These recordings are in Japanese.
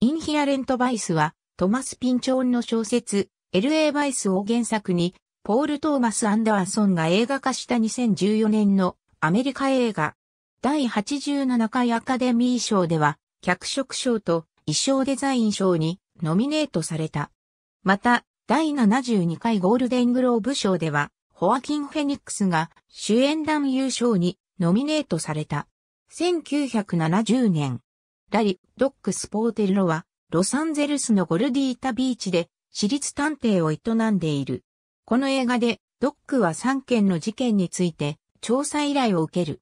インヒアレント・バイスは、トマス・ピンチョーンの小説、LA バイスを原作に、ポール・トーマス・アンダーソンが映画化した2014年のアメリカ映画。第87回アカデミー賞では、脚色賞と衣装デザイン賞にノミネートされた。また、第72回ゴールデングローブ賞では、ホアキン・フェニックスが主演男優賞にノミネートされた。1970年、ラリ・ドック・スポーテルロは、ロサンゼルスのゴルディータビーチで、私立探偵を営んでいる。この映画で、ドックは3件の事件について、調査依頼を受ける。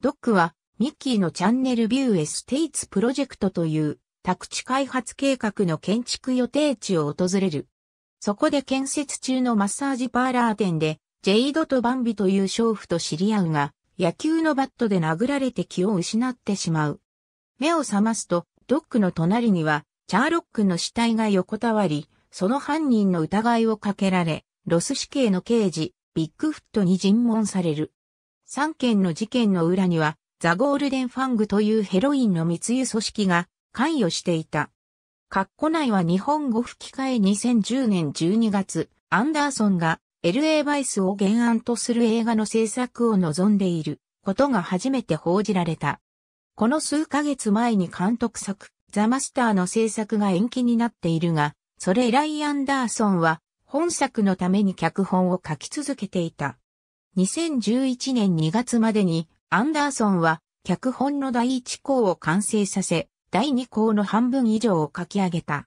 ドックは、ミッキーのチャンネルビューエステイツプロジェクトという、宅地開発計画の建築予定地を訪れる。そこで建設中のマッサージパーラー店で、ジェイドとバンビという娼婦と知り合うが、野球のバットで殴られて気を失ってしまう。目を覚ますと、ドックの隣には、チャーロックの死体が横たわり、その犯人の疑いをかけられ、ロス死刑の刑事、ビッグフットに尋問される。三件の事件の裏には、ザ・ゴールデン・ファングというヘロインの密輸組織が関与していた。カッコ内は日本語吹き替え2010年12月、アンダーソンが LA バイスを原案とする映画の制作を望んでいることが初めて報じられた。この数ヶ月前に監督作、ザ・マスターの制作が延期になっているが、それ以来アンダーソンは本作のために脚本を書き続けていた。2011年2月までにアンダーソンは脚本の第1項を完成させ、第2項の半分以上を書き上げた。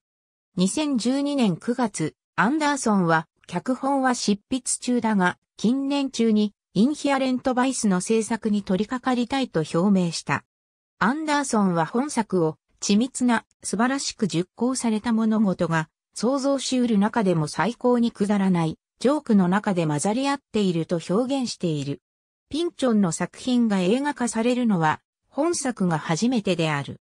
2012年9月、アンダーソンは脚本は執筆中だが、近年中にインヒアレントバイスの制作に取り掛かりたいと表明した。アンダーソンは本作を緻密な素晴らしく熟考された物事が想像しうる中でも最高にくだらないジョークの中で混ざり合っていると表現している。ピンチョンの作品が映画化されるのは本作が初めてである。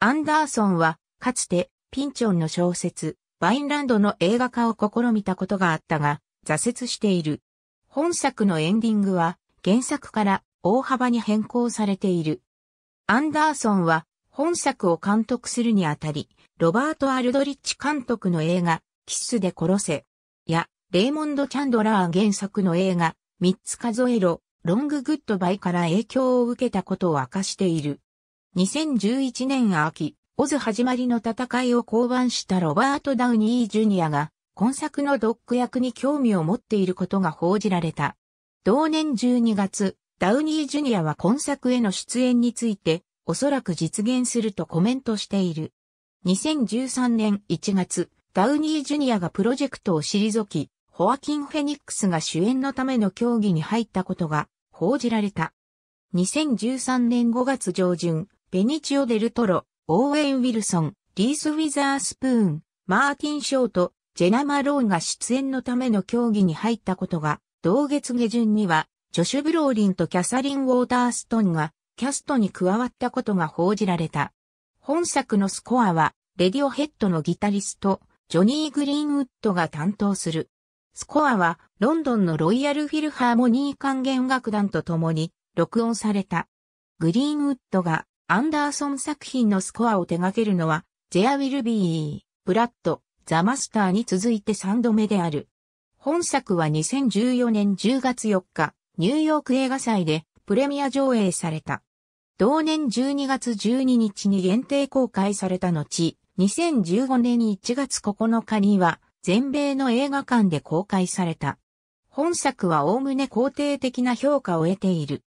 アンダーソンはかつてピンチョンの小説バインランドの映画化を試みたことがあったが挫折している。本作のエンディングは原作から大幅に変更されている。アンダーソンは本作を監督するにあたり、ロバート・アルドリッチ監督の映画、キスで殺せ、や、レイモンド・チャンドラー原作の映画、三つ数えろ、ロング・グッド・バイから影響を受けたことを明かしている。2011年秋、オズ始まりの戦いを降板したロバート・ダウニー・ジュニアが、今作のドック役に興味を持っていることが報じられた。同年12月、ダウニー・ジュニアは今作への出演について、おそらく実現するとコメントしている。2013年1月、ダウニー・ジュニアがプロジェクトを退き、ホアキン・フェニックスが主演のための競技に入ったことが報じられた。2013年5月上旬、ベニチオ・デルトロ、オーウェン・ウィルソン、リース・ウィザースプーン、マーティン・ショート、ジェナ・マローンが出演のための競技に入ったことが、同月下旬にはジョシュ・ブローリンとキャサリン・ウォーターストンがキャストに加わったことが報じられた。本作のスコアは、レディオヘッドのギタリスト、ジョニー・グリーンウッドが担当する。スコアは、ロンドンのロイヤル・フィルハーモニー管弦楽団と共に、録音された。グリーンウッドが、アンダーソン作品のスコアを手掛けるのは、ゼア・ウィル・ビー、ブラッド、ザ・マスターに続いて3度目である。本作は2014年10月4日、ニューヨーク映画祭でプレミア上映された。同年12月12日に限定公開された後、2015年1月9日には全米の映画館で公開された。本作は概ね肯定的な評価を得ている。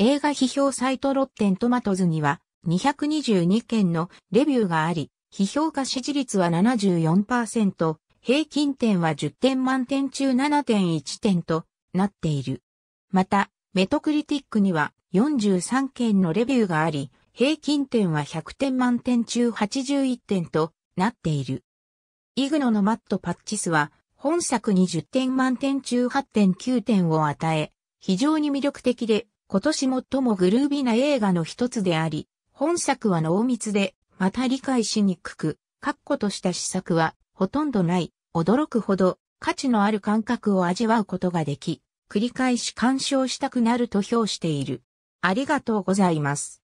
映画批評サイトロッテントマトズには222件のレビューがあり、批評家支持率は74%、平均点は10点満点中7.1点となっている。また、メトクリティックには43件のレビューがあり、平均点は100点満点中81点となっている。イグノのマット・パッチスは、本作に10点満点中8.9点を与え、非常に魅力的で、今年最もグルービーな映画の一つであり、本作は濃密で、また理解しにくく、確固とした試作は、ほとんどない、驚くほど、価値のある感覚を味わうことができ、繰り返し鑑賞したくなると評している。ありがとうございます。